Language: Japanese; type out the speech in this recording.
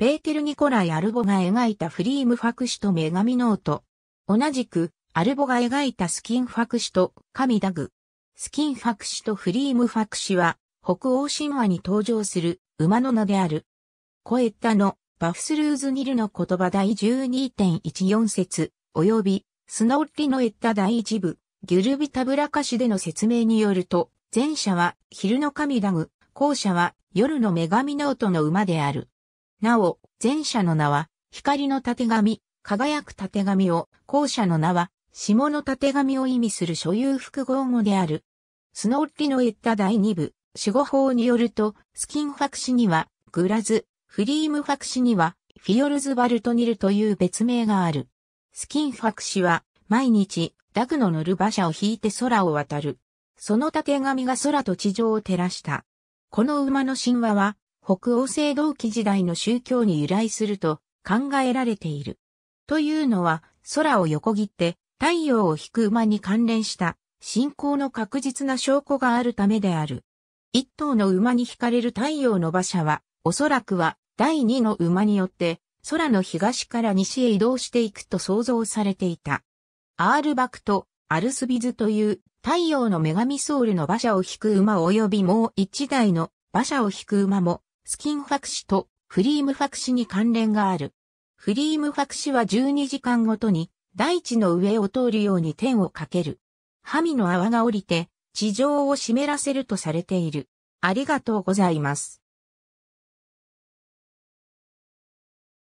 ペーテル・ニコライ・アルボが描いたフリームファクシと女神ノート。同じく、アルボが描いたスキンファクシと神ダグ。スキンファクシとフリームファクシは、北欧神話に登場する馬の名である。コエッタのバフスルーズニルの言葉第12.14節、及びスノーリのエッタ第1部、ギュルビタブラカシでの説明によると、前者は昼の神ダグ、後者は夜の女神ノートの馬である。なお、前者の名は、光のたてがみ、輝くたてがみを、後者の名は、下のたてがみを意味する所有複合語である。スノッリの言った第二部、守護法によると、スキンファクシには、グラズ、フリームファクシには、フィオルズ・バルトニルという別名がある。スキンファクシは、毎日、ダグの乗る馬車を引いて空を渡る。そのたてがみが空と地上を照らした。この馬の神話は、北欧制同期時代の宗教に由来すると考えられている。というのは、空を横切って太陽を引く馬に関連した信仰の確実な証拠があるためである。一頭の馬に惹かれる太陽の馬車は、おそらくは第二の馬によって空の東から西へ移動していくと想像されていた。アールバクとアルスビズという太陽の女神ソウルの馬車を引く馬及びもう一台の馬車を引く馬もスキンファクシとフリームファクシに関連がある。フリームファクシは12時間ごとに大地の上を通るように点をかける。神の泡が降りて地上を湿らせるとされている。ありがとうございます。